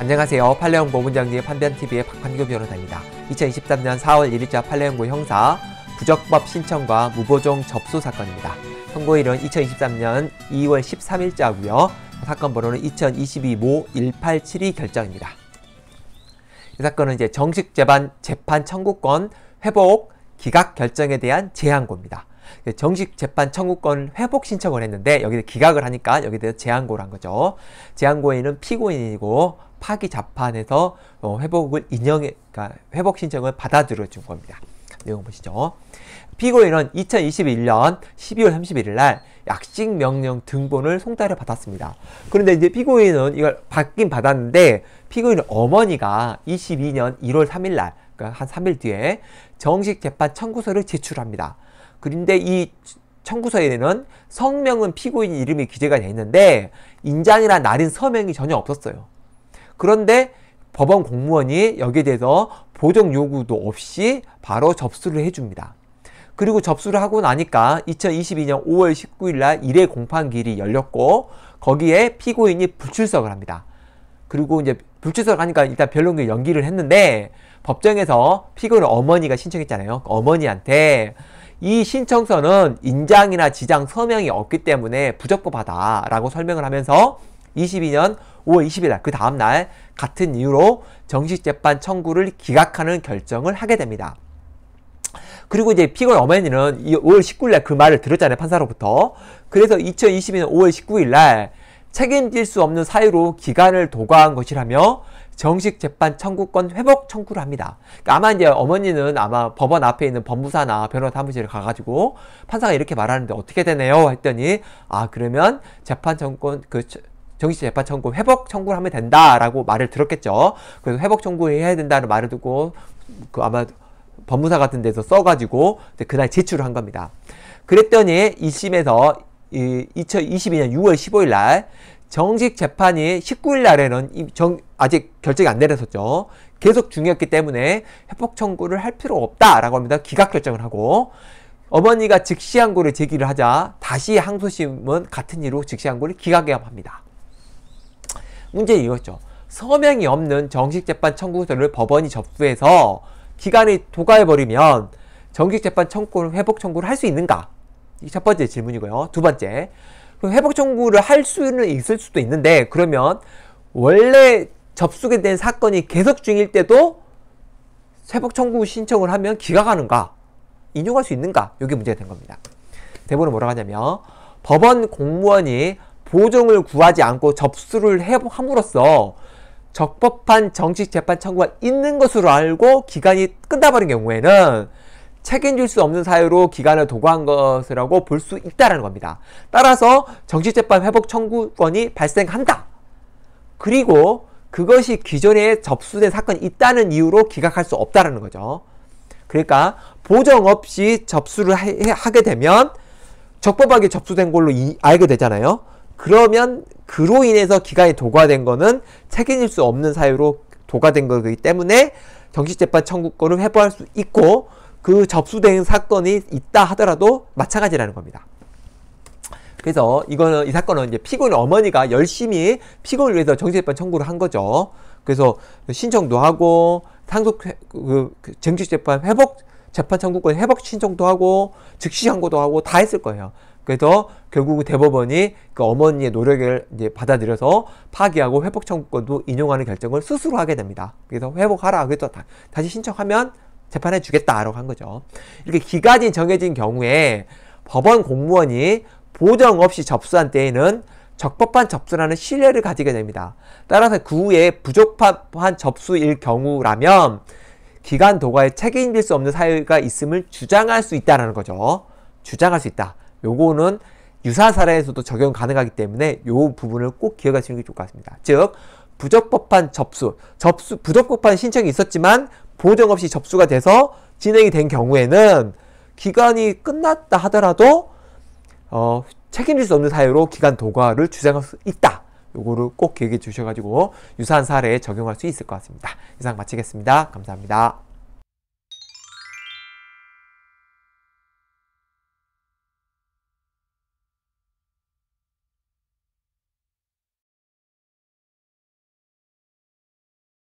안녕하세요. 팔레옹 모문장리의 판변TV의 박판교 변호사입니다. 2023년 4월 1일자 팔레옹고 형사 부적법 신청과 무보종 접수 사건입니다. 선고일은 2023년 2월 13일자고요. 사건 번호는 2022모 1872 결정입니다. 이 사건은 이제 정식 재반 재판 청구권 회복 기각 결정에 대한 제항고입니다. 그 정식 재판 청구권 회복 신청을 했는데 여기서 기각을 하니까 여기에 대해서 제항고를한 거죠. 재항고인은 피고인이고 파기 자판에서 어, 회복을 인정해 그러니까 회복 신청을 받아들여 준 겁니다. 내용 보시죠. 피고인은 2021년 12월 31일 날 약식 명령 등본을 송달을 받았습니다. 그런데 이제 피고인은 이걸 받긴 받았는데 피고인 어머니가 22년 1월 3일 날, 그러니까 3일 뒤에 정식 재판 청구서를 제출합니다. 그런데 이 청구서에는 성명은 피고인 이름이 기재가 되어 있는데 인장이란 날인 서명이 전혀 없었어요. 그런데 법원 공무원이 여기에 대해서 보정 요구도 없이 바로 접수를 해줍니다. 그리고 접수를 하고 나니까 2022년 5월 19일 날일회 공판 기일이 열렸고 거기에 피고인이 불출석을 합니다. 그리고 이제 불출석를 하니까 일단 변론을 연기를 했는데 법정에서 피고인 어머니가 신청했잖아요. 그 어머니한테 이 신청서는 인장이나 지장 서명이 없기 때문에 부적법하다라고 설명을 하면서 22년 5월 20일 날, 그 다음날 같은 이유로 정식재판 청구를 기각하는 결정을 하게 됩니다. 그리고 이제 피고인 어머니는 5월 19일 날그 말을 들었잖아요. 판사로부터. 그래서 2022년 5월 19일 날 책임질 수 없는 사유로 기간을 도과한 것이라며 정식 재판 청구권 회복 청구를 합니다. 그러니까 아마 이제 어머니는 아마 법원 앞에 있는 법무사나 변호사 사무실에 가가지고 판사가 이렇게 말하는데 어떻게 되네요 했더니 아 그러면 재판 청구권 그 정식 재판 청구 회복 청구를 하면 된다라고 말을 들었겠죠. 그래서 회복 청구해야 된다는 말을 듣고 그 아마 법무사 같은 데서 써가지고 그날 제출을 한 겁니다. 그랬더니 2심에서 이 2022년 6월 15일 날 정식 재판이 19일 날에는 정, 아직 결정이 안 내렸었죠. 계속 중이었기 때문에 회복 청구를 할 필요 없다라고 합니다. 기각 결정을 하고 어머니가 즉시 항고를 제기를 하자 다시 항소심은 같은 이유로 즉시 항고를 기각해야 합니다. 문제는 이거죠. 서명이 없는 정식 재판 청구서를 법원이 접수해서 기간이 도과해버리면 정식 재판 청구 를 회복 청구를 할 수 있는가? 첫 번째 질문이고요. 두 번째. 그럼 회복 청구를 할 수는 있을 수도 있는데 그러면 원래 접수게 된 사건이 계속 중일 때도 회복 청구 신청을 하면 기각하는가? 인용할 수 있는가? 이게 문제가 된 겁니다. 대본은 뭐라고 하냐면 법원 공무원이 보정을 구하지 않고 접수를 해 함으로써 적법한 정식 재판 청구가 있는 것으로 알고 기간이 끝나버린 경우에는 책임질 수 없는 사유로 기간을 도과한 것이라고 볼 수있다는 겁니다. 따라서 정치재판 회복 청구권이 발생한다. 그리고 그것이 기존에 접수된 사건이 있다는 이유로 기각할 수없다는 거죠. 그러니까 보정 없이 접수를 하, 게 되면 적법하게 접수된 걸로 이, 알게 되잖아요. 그러면 그로 인해서 기간이 도과된 거는 책임질 수 없는 사유로 도과된 거기 때문에 정치재판 청구권을 회부할 수 있고 그 접수된 사건이 있다 하더라도 마찬가지라는 겁니다. 그래서 이거는 이 사건은 이제 피고인 어머니가 열심히 피고인을 위해서 정치재판 청구를 한 거죠. 그래서 신청도 하고 상속 그, 그 정치재판 회복 재판 청구권 회복 신청도 하고 즉시 항고도 하고 다 했을 거예요. 그래서 결국 대법원이 그 어머니의 노력을 이제 받아들여서 파기하고 회복 청구권도 인용하는 결정을 스스로 하게 됩니다. 그래서 회복하라. 그래서 다, 다시 신청하면 재판해 주겠다라고 한 거죠. 이렇게 기간이 정해진 경우에 법원 공무원이 보정 없이 접수한 때에는 적법한 접수라는 신뢰를 가지게 됩니다. 따라서 그 후에 부족한 접수일 경우라면 기간 도과에 책임질 수 없는 사유가 있음을 주장할 수있다는 거죠. 주장할 수 있다. 요거는 유사 사례에서도 적용 가능하기 때문에 요 부분을 꼭 기억하시는 게 좋을 것 같습니다. 즉 부적법한 접수, 접수 부적법한 신청이 있었지만 보정 없이 접수가 돼서 진행이 된 경우에는 기간이 끝났다 하더라도 어, 책임질 수 없는 사유로 기간 도과를 주장할 수 있다. 요거를 꼭 기억해 주셔가지고 유사한 사례에 적용할 수 있을 것 같습니다. 이상 마치겠습니다. 감사합니다.